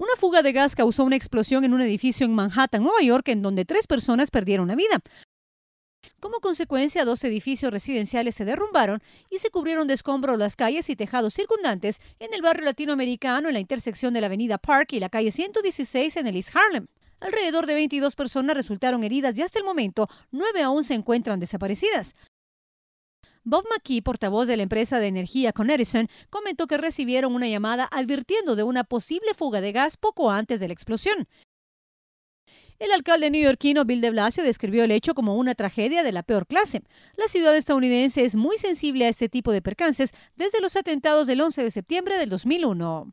Una fuga de gas causó una explosión en un edificio en Manhattan, Nueva York, en donde tres personas perdieron la vida. Como consecuencia, dos edificios residenciales se derrumbaron y se cubrieron de escombros las calles y tejados circundantes en el barrio latinoamericano en la intersección de la avenida Park y la calle 116 en el East Harlem. Alrededor de 22 personas resultaron heridas y hasta el momento nueve aún se encuentran desaparecidas. Bob McKee, portavoz de la empresa de energía Con Edison, comentó que recibieron una llamada advirtiendo de una posible fuga de gas poco antes de la explosión. El alcalde neoyorquino Bill de Blasio describió el hecho como una tragedia de la peor clase. La ciudad estadounidense es muy sensible a este tipo de percances desde los atentados del 11 de septiembre del 2001.